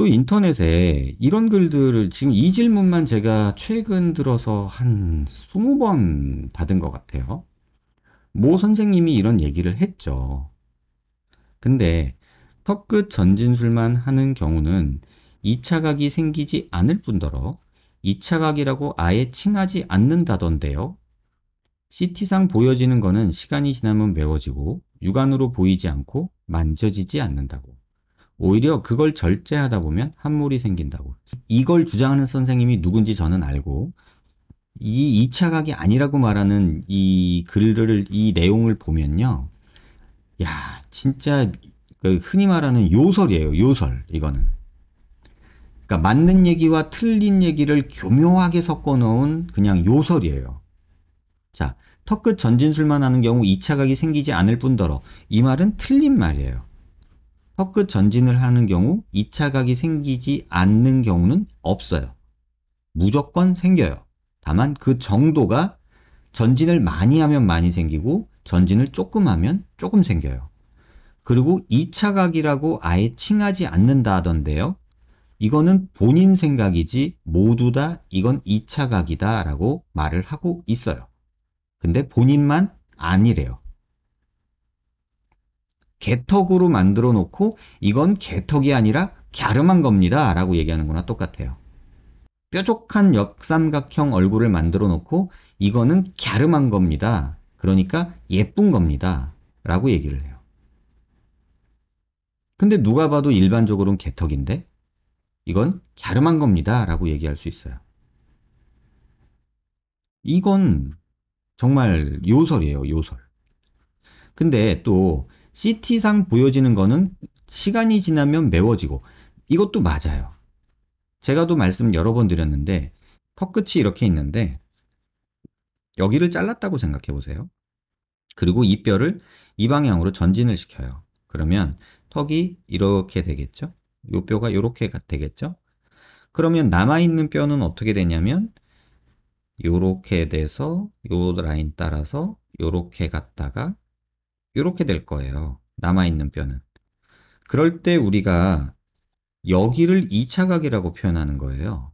또 인터넷에 이런 글들을 지금 이 질문만 제가 최근 들어서 한 20번 받은 것 같아요. 모 선생님이 이런 얘기를 했죠. 근데 턱끝 전진술만 하는 경우는 2차각이 생기지 않을 뿐더러 2차각이라고 아예 칭하지 않는다던데요. CT상 보여지는 거는 시간이 지나면 매워지고 육안으로 보이지 않고 만져지지 않는다고. 오히려 그걸 절제하다 보면 한물이 생긴다고. 이걸 주장하는 선생님이 누군지 저는 알고 이 2차 각이 아니라고 말하는 이 글을 이 내용을 보면요. 야, 진짜 그 흔히 말하는 요설이에요. 요설. 이거는. 그러니까 맞는 얘기와 틀린 얘기를 교묘하게 섞어 놓은 그냥 요설이에요. 자, 턱끝 전진술만 하는 경우 2차 각이 생기지 않을 뿐더러 이 말은 틀린 말이에요. 턱끝 전진을 하는 경우 2차각이 생기지 않는 경우는 없어요. 무조건 생겨요. 다만 그 정도가 전진을 많이 하면 많이 생기고 전진을 조금 하면 조금 생겨요. 그리고 2차각이라고 아예 칭하지 않는다 하던데요. 이거는 본인 생각이지 모두 다 이건 2차각이다 라고 말을 하고 있어요. 근데 본인만 아니래요. 개턱으로 만들어 놓고 이건 개턱이 아니라 갸름한 겁니다 라고 얘기하는 거나 똑같아요. 뾰족한 옆삼각형 얼굴을 만들어 놓고 이거는 갸름한 겁니다. 그러니까 예쁜 겁니다. 라고 얘기를 해요. 근데 누가 봐도 일반적으로는 개턱인데 이건 갸름한 겁니다. 라고 얘기할 수 있어요. 이건 정말 요설이에요. 요설. 근데 또 CT상 보여지는 거는 시간이 지나면 메워지고 이것도 맞아요. 제가도 말씀 여러 번 드렸는데 턱끝이 이렇게 있는데 여기를 잘랐다고 생각해 보세요. 그리고 이 뼈를 이 방향으로 전진을 시켜요. 그러면 턱이 이렇게 되겠죠? 이 뼈가 이렇게 되겠죠? 그러면 남아있는 뼈는 어떻게 되냐면 이렇게 돼서 이 라인 따라서 이렇게 갔다가 이렇게 될 거예요. 남아있는 뼈는. 그럴 때 우리가 여기를 2차 각이라고 표현하는 거예요.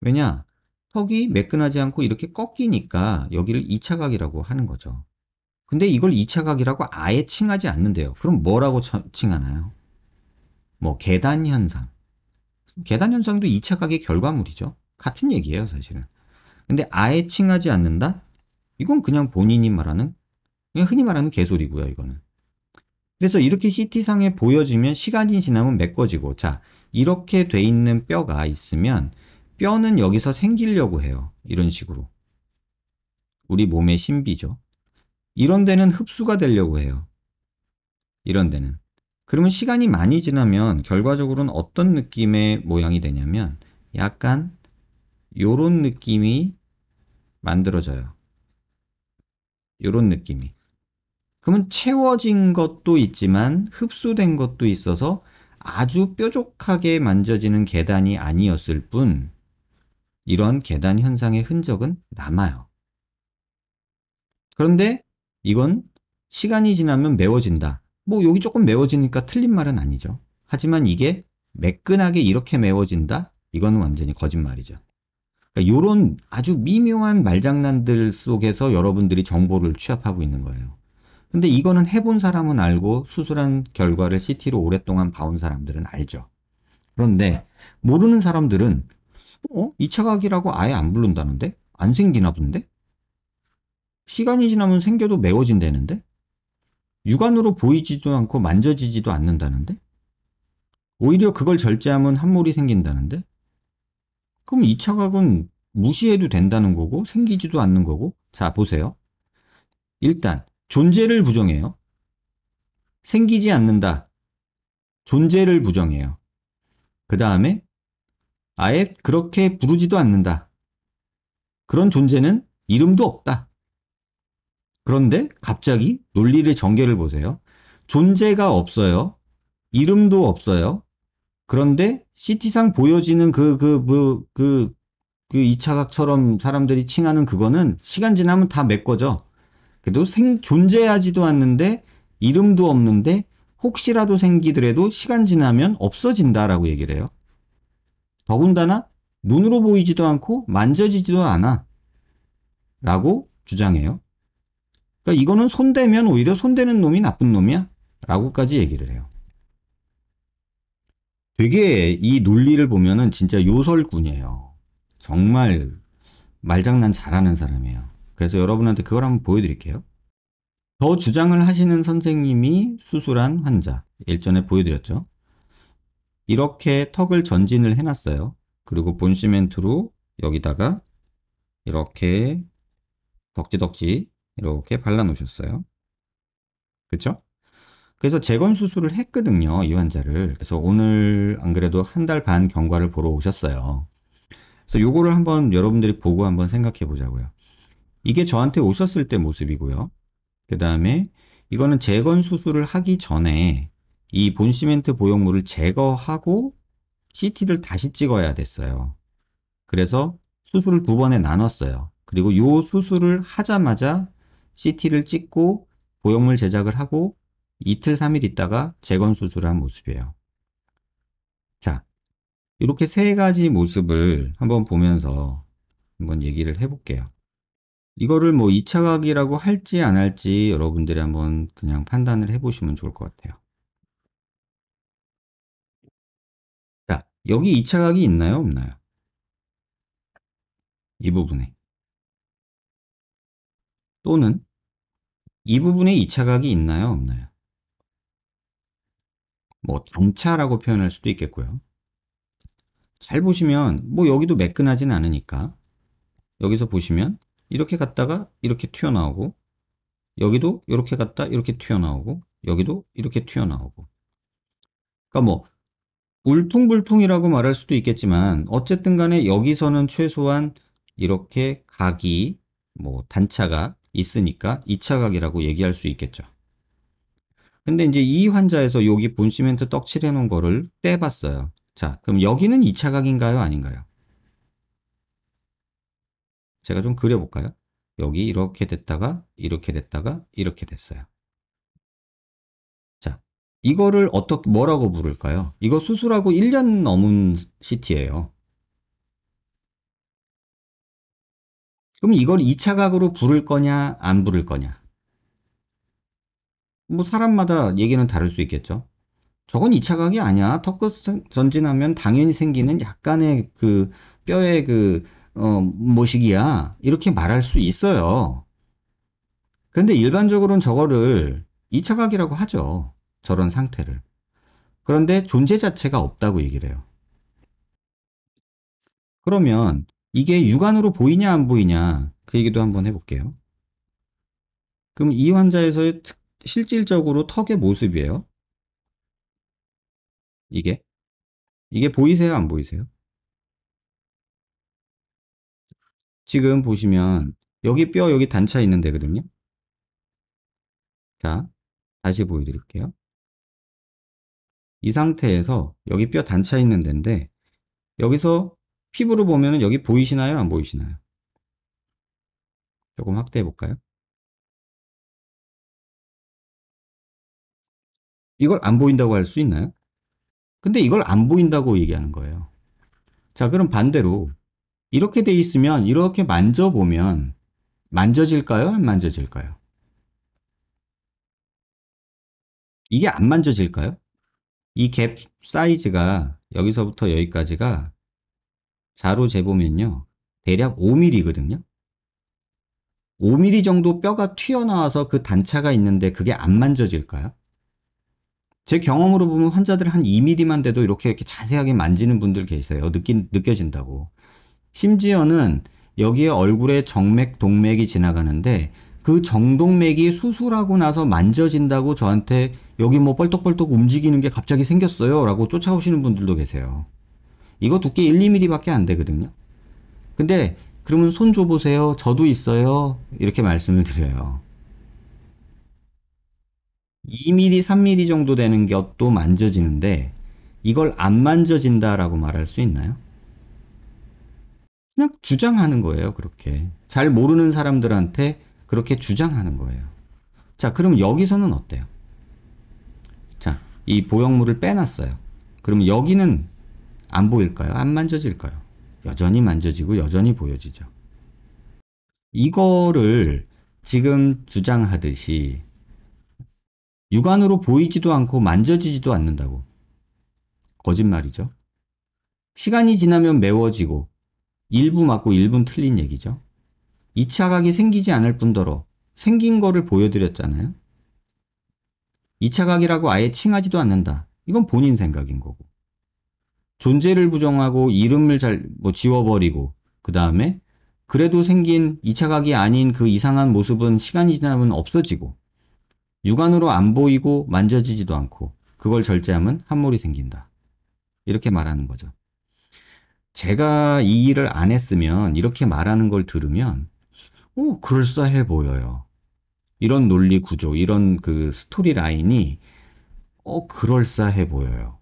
왜냐? 턱이 매끈하지 않고 이렇게 꺾이니까 여기를 2차 각이라고 하는 거죠. 근데 이걸 2차 각이라고 아예 칭하지 않는데요. 그럼 뭐라고 칭하나요? 뭐 계단 현상. 계단 현상도 2차 각의 결과물이죠. 같은 얘기예요, 사실은. 근데 아예 칭하지 않는다? 이건 그냥 본인이 말하는 그냥 흔히 말하는 개소리고요 이거는 그래서 이렇게 CT상에 보여지면 시간이 지나면 메꿔지고 자 이렇게 돼 있는 뼈가 있으면 뼈는 여기서 생기려고 해요 이런 식으로 우리 몸의 신비죠 이런 데는 흡수가 되려고 해요 이런 데는 그러면 시간이 많이 지나면 결과적으로는 어떤 느낌의 모양이 되냐면 약간 요런 느낌이 만들어져요 이런 느낌이. 그러면 채워진 것도 있지만 흡수된 것도 있어서 아주 뾰족하게 만져지는 계단이 아니었을 뿐 이런 계단 현상의 흔적은 남아요. 그런데 이건 시간이 지나면 메워진다뭐 여기 조금 메워지니까 틀린 말은 아니죠. 하지만 이게 매끈하게 이렇게 메워진다 이건 완전히 거짓말이죠. 그러니까 이런 아주 미묘한 말장난들 속에서 여러분들이 정보를 취합하고 있는 거예요. 근데 이거는 해본 사람은 알고 수술한 결과를 CT로 오랫동안 봐온 사람들은 알죠. 그런데 모르는 사람들은 어? 이차각이라고 아예 안 부른다는데? 안 생기나 본데? 시간이 지나면 생겨도 매워진다는데? 육안으로 보이지도 않고 만져지지도 않는다는데? 오히려 그걸 절제하면 한물이 생긴다는데? 그럼 2차 각은 무시해도 된다는 거고 생기지도 않는 거고 자 보세요. 일단 존재를 부정해요. 생기지 않는다. 존재를 부정해요. 그 다음에 아예 그렇게 부르지도 않는다. 그런 존재는 이름도 없다. 그런데 갑자기 논리를 전개를 보세요. 존재가 없어요. 이름도 없어요. 그런데 c t 상 보여지는 그, 그, 뭐, 그, 그, 그 2차각처럼 사람들이 칭하는 그거는 시간 지나면 다 메꿔져. 그래도 생, 존재하지도 않는데, 이름도 없는데, 혹시라도 생기더라도 시간 지나면 없어진다라고 얘기를 해요. 더군다나 눈으로 보이지도 않고 만져지지도 않아. 라고 주장해요. 그러니까 이거는 손대면 오히려 손대는 놈이 나쁜 놈이야. 라고까지 얘기를 해요. 되게 이 논리를 보면은 진짜 요설꾼이에요. 정말 말장난 잘하는 사람이에요. 그래서 여러분한테 그걸 한번 보여드릴게요. 더 주장을 하시는 선생님이 수술한 환자. 일전에 보여드렸죠. 이렇게 턱을 전진을 해놨어요. 그리고 본시멘트로 여기다가 이렇게 덕지덕지 이렇게 발라 놓으셨어요. 그쵸? 그래서 재건 수술을 했거든요. 이 환자를. 그래서 오늘 안 그래도 한 달 반 경과를 보러 오셨어요. 그래서 요거를 한번 여러분들이 보고 한번 생각해 보자고요. 이게 저한테 오셨을 때 모습이고요. 그 다음에 이거는 재건 수술을 하기 전에 이 본시멘트 보형물을 제거하고 CT를 다시 찍어야 됐어요. 그래서 수술을 두 번에 나눴어요. 그리고 요 수술을 하자마자 CT를 찍고 보형물 제작을 하고 이틀 3일 있다가 재건 수술한 모습이에요. 자, 이렇게 세 가지 모습을 한번 보면서 한번 얘기를 해볼게요. 이거를 뭐 2차 각이라고 할지 안 할지 여러분들이 한번 그냥 판단을 해보시면 좋을 것 같아요. 자, 여기 2차 각이 있나요? 없나요? 이 부분에. 또는 이 부분에 2차 각이 있나요? 없나요? 뭐 당차라고 표현할 수도 있겠고요. 잘 보시면 뭐 여기도 매끈하진 않으니까 여기서 보시면 이렇게 갔다가 이렇게 튀어나오고 여기도 이렇게 갔다 이렇게 튀어나오고 여기도 이렇게 튀어나오고 그러니까 뭐 울퉁불퉁이라고 말할 수도 있겠지만 어쨌든 간에 여기서는 최소한 이렇게 각이 뭐 단차가 있으니까 2차각이라고 얘기할 수 있겠죠. 근데 이제 이 환자에서 여기 본시멘트 떡 칠해놓은 거를 떼봤어요. 자, 그럼 여기는 2차 각인가요? 아닌가요? 제가 좀 그려볼까요? 여기 이렇게 됐다가 이렇게 됐다가 이렇게 됐어요. 자, 이거를 어떻게 뭐라고 부를까요? 이거 수술하고 1년 넘은 CT예요. 그럼 이걸 2차 각으로 부를 거냐 안 부를 거냐? 뭐 사람마다 얘기는 다를 수 있겠죠. 저건 2차 각이 아니야. 턱 끝 전진하면 당연히 생기는 약간의 그 뼈의 그, 어, 모식이야. 이렇게 말할 수 있어요. 근데 일반적으로는 저거를 2차 각이라고 하죠. 저런 상태를. 그런데 존재 자체가 없다고 얘기를 해요. 그러면 이게 육안으로 보이냐 안 보이냐 그 얘기도 한번 해볼게요. 그럼 이 환자에서의 특 실질적으로 턱의 모습이에요. 이게. 이게 보이세요? 안 보이세요? 지금 보시면 여기 뼈, 여기 단차 있는 데거든요. 자, 다시 보여드릴게요. 이 상태에서 여기 뼈 단차 있는 데인데 여기서 피부로 보면 여기 보이시나요? 안 보이시나요? 조금 확대해 볼까요? 이걸 안 보인다고 할 수 있나요? 근데 이걸 안 보인다고 얘기하는 거예요. 자, 그럼 반대로 이렇게 돼 있으면 이렇게 만져보면 만져질까요? 안 만져질까요? 이게 안 만져질까요? 이 갭 사이즈가 여기서부터 여기까지가 자로 재보면요. 대략 5mm거든요. 5mm 정도 뼈가 튀어나와서 그 단차가 있는데 그게 안 만져질까요? 제 경험으로 보면 환자들 한 2mm만 돼도 이렇게 이렇게 자세하게 만지는 분들 계세요. 느낀, 느껴진다고. 심지어는 여기에 얼굴에 정맥, 동맥이 지나가는데 그 정동맥이 수술하고 나서 만져진다고 저한테 여기 뭐 뻘떡뻘떡 움직이는 게 갑자기 생겼어요. 라고 쫓아오시는 분들도 계세요. 이거 두께 1, 2mm 밖에 안 되거든요. 근데 그러면 손 줘보세요. 저도 있어요. 이렇게 말씀을 드려요. 2mm, 3mm 정도 되는 곁도 만져지는데 이걸 안 만져진다라고 말할 수 있나요? 그냥 주장하는 거예요, 그렇게. 잘 모르는 사람들한테 그렇게 주장하는 거예요. 자, 그럼 여기서는 어때요? 자, 이 보형물을 빼놨어요. 그럼 여기는 안 보일까요? 안 만져질까요? 여전히 만져지고 여전히 보여지죠. 이거를 지금 주장하듯이 육안으로 보이지도 않고 만져지지도 않는다고. 거짓말이죠. 시간이 지나면 매워지고 일부 맞고 일부 틀린 얘기죠. 2차 각이 생기지 않을 뿐더러 생긴 거를 보여드렸잖아요. 2차 각이라고 아예 칭하지도 않는다. 이건 본인 생각인 거고. 존재를 부정하고 이름을 잘 뭐 지워버리고 그 다음에 그래도 생긴 2차 각이 아닌 그 이상한 모습은 시간이 지나면 없어지고 육안으로 안 보이고 만져지지도 않고 그걸 절제하면 한물이 생긴다. 이렇게 말하는 거죠. 제가 이 일을 안 했으면 이렇게 말하는 걸 들으면 오, 어, 그럴싸해 보여요. 이런 논리 구조, 이런 그 스토리 라인이 어, 그럴싸해 보여요.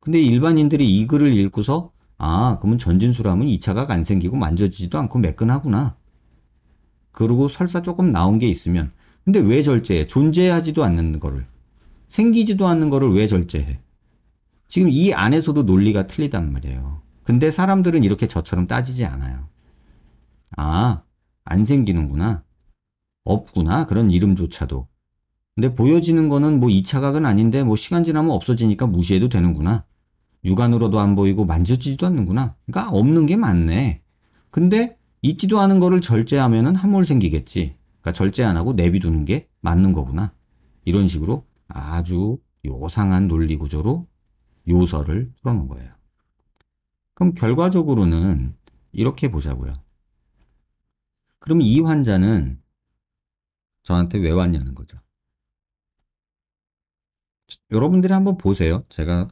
근데 일반인들이 이 글을 읽고서 아, 그러면 전진수라면 2차각 안 생기고 만져지지도 않고 매끈하구나. 그리고 설사 조금 나온 게 있으면 근데 왜 절제해? 존재하지도 않는 거를. 생기지도 않는 거를 왜 절제해? 지금 이 안에서도 논리가 틀리단 말이에요. 근데 사람들은 이렇게 저처럼 따지지 않아요. 아, 안 생기는구나. 없구나. 그런 이름조차도. 근데 보여지는 거는 뭐 2차 각은 아닌데 뭐 시간 지나면 없어지니까 무시해도 되는구나. 육안으로도 안 보이고 만져지지도 않는구나. 그러니까 없는 게 많네. 근데 있지도 않은 거를 절제하면은 함몰 생기겠지. 그러니까 절제 안 하고 내비두는 게 맞는 거구나. 이런 식으로 아주 요상한 논리 구조로 요설을 풀어놓은 거예요. 그럼 결과적으로는 이렇게 보자고요. 그럼 이 환자는 저한테 왜 왔냐는 거죠. 여러분들이 한번 보세요. 제가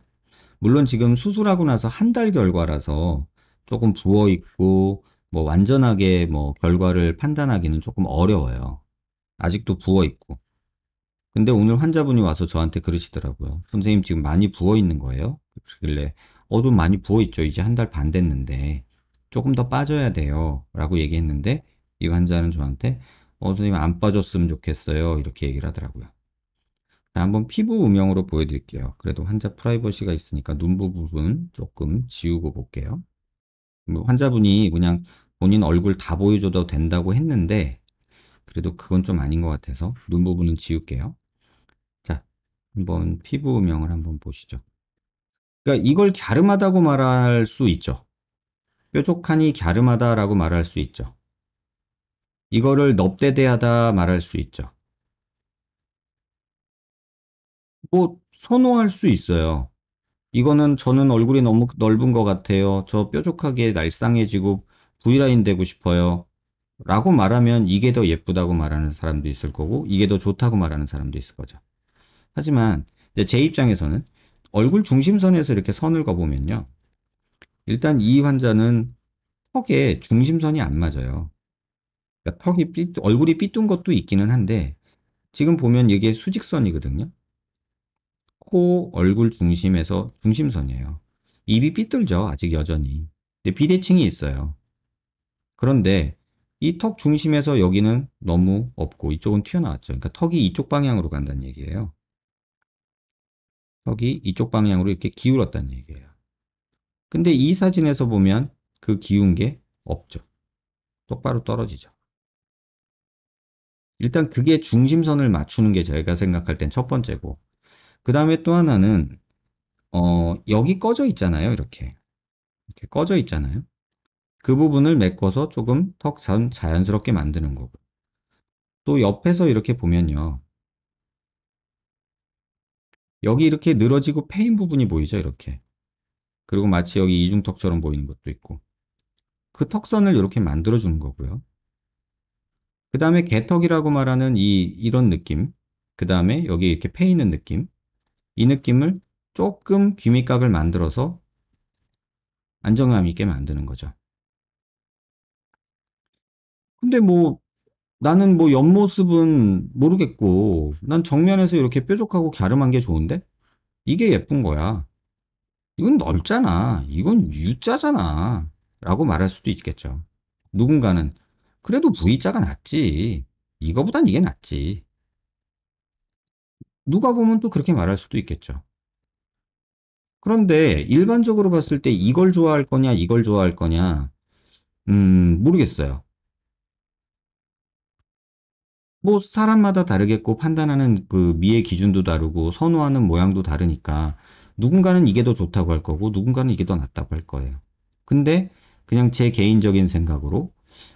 물론 지금 수술하고 나서 한 달 결과라서 조금 부어있고 뭐 완전하게 뭐 결과를 판단하기는 조금 어려워요. 아직도 부어 있고. 근데 오늘 환자분이 와서 저한테 그러시더라고요. 선생님 지금 많이 부어 있는 거예요? 그러길래 어도 많이 부어 있죠. 이제 한 달 반 됐는데 조금 더 빠져야 돼요. 라고 얘기했는데 이 환자는 저한테 어 선생님 안 빠졌으면 좋겠어요. 이렇게 얘기를 하더라고요. 한번 피부 음영으로 보여드릴게요. 그래도 환자 프라이버시가 있으니까 눈 부분 조금 지우고 볼게요. 뭐 환자분이 그냥 본인 얼굴 다 보여줘도 된다고 했는데 그래도 그건 좀 아닌 것 같아서 눈 부분은 지울게요. 자, 한번 피부음영을 한번 보시죠. 그러니까 이걸 갸름하다고 말할 수 있죠. 뾰족하니 갸름하다라고 말할 수 있죠. 이거를 넙대대하다 말할 수 있죠. 뭐 선호할 수 있어요. 이거는 저는 얼굴이 너무 넓은 것 같아요. 저 뾰족하게 날쌍해지고 V라인 되고 싶어요. 라고 말하면 이게 더 예쁘다고 말하는 사람도 있을 거고 이게 더 좋다고 말하는 사람도 있을 거죠. 하지만 제 입장에서는 얼굴 중심선에서 이렇게 선을 거보면요. 일단 이 환자는 턱에 중심선이 안 맞아요. 그러니까 턱이 삐, 얼굴이 삐뚤 것도 있기는 한데 지금 보면 이게 수직선이거든요. 코, 얼굴 중심에서 중심선이에요. 입이 삐뚤죠. 아직 여전히. 근데 비대칭이 있어요. 그런데 이 턱 중심에서 여기는 너무 없고 이쪽은 튀어나왔죠. 그러니까 턱이 이쪽 방향으로 간다는 얘기예요. 턱이 이쪽 방향으로 이렇게 기울었다는 얘기예요. 근데 이 사진에서 보면 그 기운 게 없죠. 똑바로 떨어지죠. 일단 그게 중심선을 맞추는 게 저희가 생각할 땐 첫 번째고 그 다음에 또 하나는 어 여기 꺼져 있잖아요. 이렇게 이렇게 꺼져 있잖아요. 그 부분을 메꿔서 조금 턱 자연스럽게 만드는 거고 또 옆에서 이렇게 보면요 여기 이렇게 늘어지고 패인 부분이 보이죠 이렇게 그리고 마치 여기 이중턱처럼 보이는 것도 있고 그 턱선을 이렇게 만들어 주는 거고요 그 다음에 개턱이라고 말하는 이 이런 느낌 그 다음에 여기 이렇게 패이는 느낌 이 느낌을 조금 귀밑각을 만들어서 안정감 있게 만드는 거죠 근데 뭐 나는 뭐 옆모습은 모르겠고 난 정면에서 이렇게 뾰족하고 갸름한 게 좋은데 이게 예쁜 거야. 이건 넓잖아. 이건 U자잖아. 라고 말할 수도 있겠죠. 누군가는 그래도 V자가 낫지. 이거보단 이게 낫지. 누가 보면 또 그렇게 말할 수도 있겠죠. 그런데 일반적으로 봤을 때 이걸 좋아할 거냐, 이걸 좋아할 거냐, 음, 모르겠어요. 뭐 사람마다 다르겠고 판단하는 그 미의 기준도 다르고 선호하는 모양도 다르니까 누군가는 이게 더 좋다고 할 거고 누군가는 이게 더 낫다고 할 거예요. 근데 그냥 제 개인적인 생각으로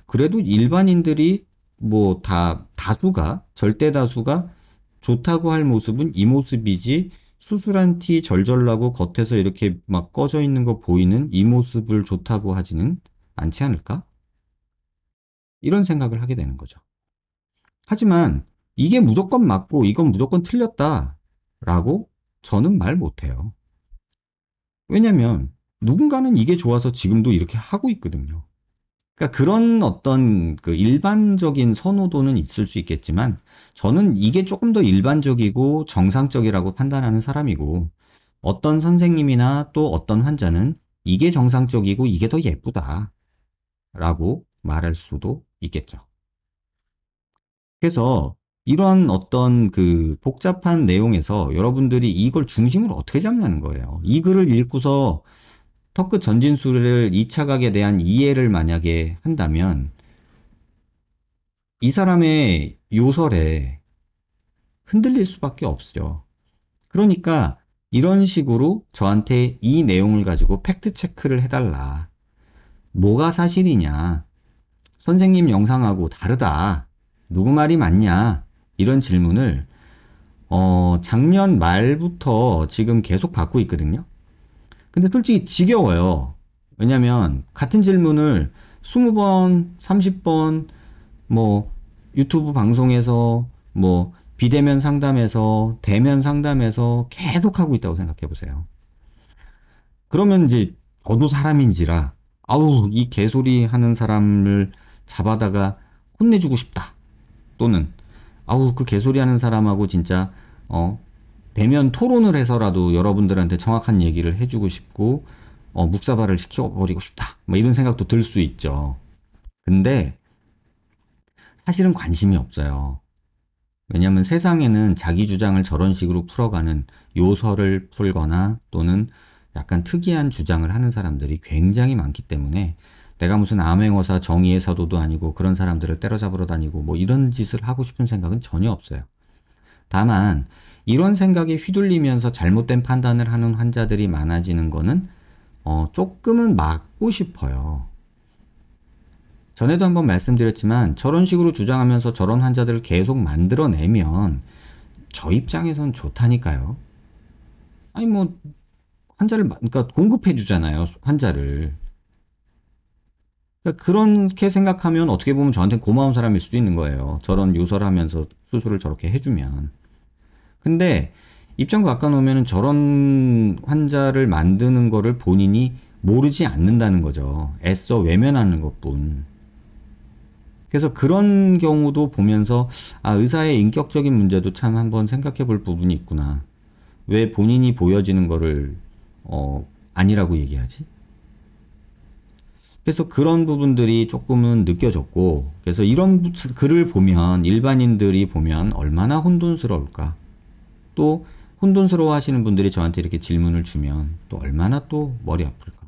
그래도 일반인들이 뭐 다 다수가 절대 다수가 좋다고 할 모습은 이 모습이지 수술한 티 절절나고 겉에서 이렇게 막 꺼져 있는 거 보이는 이 모습을 좋다고 하지는 않지 않을까? 이런 생각을 하게 되는 거죠. 하지만 이게 무조건 맞고 이건 무조건 틀렸다 라고 저는 말 못해요. 왜냐면 누군가는 이게 좋아서 지금도 이렇게 하고 있거든요. 그러니까 그런 어떤 그 일반적인 선호도는 있을 수 있겠지만 저는 이게 조금 더 일반적이고 정상적이라고 판단하는 사람이고 어떤 선생님이나 또 어떤 환자는 이게 정상적이고 이게 더 예쁘다 라고 말할 수도 있겠죠. 그래서 이런 어떤 그 복잡한 내용에서 여러분들이 이걸 중심으로 어떻게 잡냐는 거예요. 이 글을 읽고서 턱끝 전진술을 2차 각에 대한 이해를 만약에 한다면 이 사람의 요설에 흔들릴 수밖에 없죠. 그러니까 이런 식으로 저한테 이 내용을 가지고 팩트 체크를 해달라. 뭐가 사실이냐. 선생님 영상하고 다르다. 누구 말이 맞냐? 이런 질문을 어, 작년 말부터 지금 계속 받고 있거든요. 근데 솔직히 지겨워요. 왜냐면 같은 질문을 20번, 30번 뭐 유튜브 방송에서 뭐 비대면 상담에서 대면 상담에서 계속 하고 있다고 생각해 보세요. 그러면 이제 어느 사람인지라 아우 이 개소리 하는 사람을 잡아다가 혼내주고 싶다. 또는 아우 그 개소리 하는 사람하고 진짜 어 대면 토론을 해서라도 여러분들한테 정확한 얘기를 해주고 싶고 어, 묵사발을 시켜버리고 싶다 뭐 이런 생각도 들 수 있죠 근데 사실은 관심이 없어요 왜냐하면 세상에는 자기 주장을 저런 식으로 풀어가는 요설을 풀거나 또는 약간 특이한 주장을 하는 사람들이 굉장히 많기 때문에 내가 무슨 암행어사 정의의 사도도 아니고 그런 사람들을 때려잡으러 다니고 뭐 이런 짓을 하고 싶은 생각은 전혀 없어요. 다만 이런 생각에 휘둘리면서 잘못된 판단을 하는 환자들이 많아지는 거는 어, 조금은 막고 싶어요. 전에도 한번 말씀드렸지만 저런 식으로 주장하면서 저런 환자들을 계속 만들어내면 저 입장에선 좋다니까요. 아니 뭐 환자를 그러니까 공급해 주잖아요 환자를 그러니까 그렇게 생각하면 어떻게 보면 저한테 고마운 사람일 수도 있는 거예요. 저런 요설를 하면서 수술을 저렇게 해주면. 근데 입장 바꿔놓으면 저런 환자를 만드는 거를 본인이 모르지 않는다는 거죠. 애써 외면하는 것뿐. 그래서 그런 경우도 보면서 아 의사의 인격적인 문제도 참 한번 생각해 볼 부분이 있구나. 왜 본인이 보여지는 거를 어 아니라고 얘기하지? 그래서 그런 부분들이 조금은 느껴졌고 그래서 이런 글을 보면 일반인들이 보면 얼마나 혼돈스러울까 또 혼돈스러워 하시는 분들이 저한테 이렇게 질문을 주면 또 얼마나 또 머리 아플까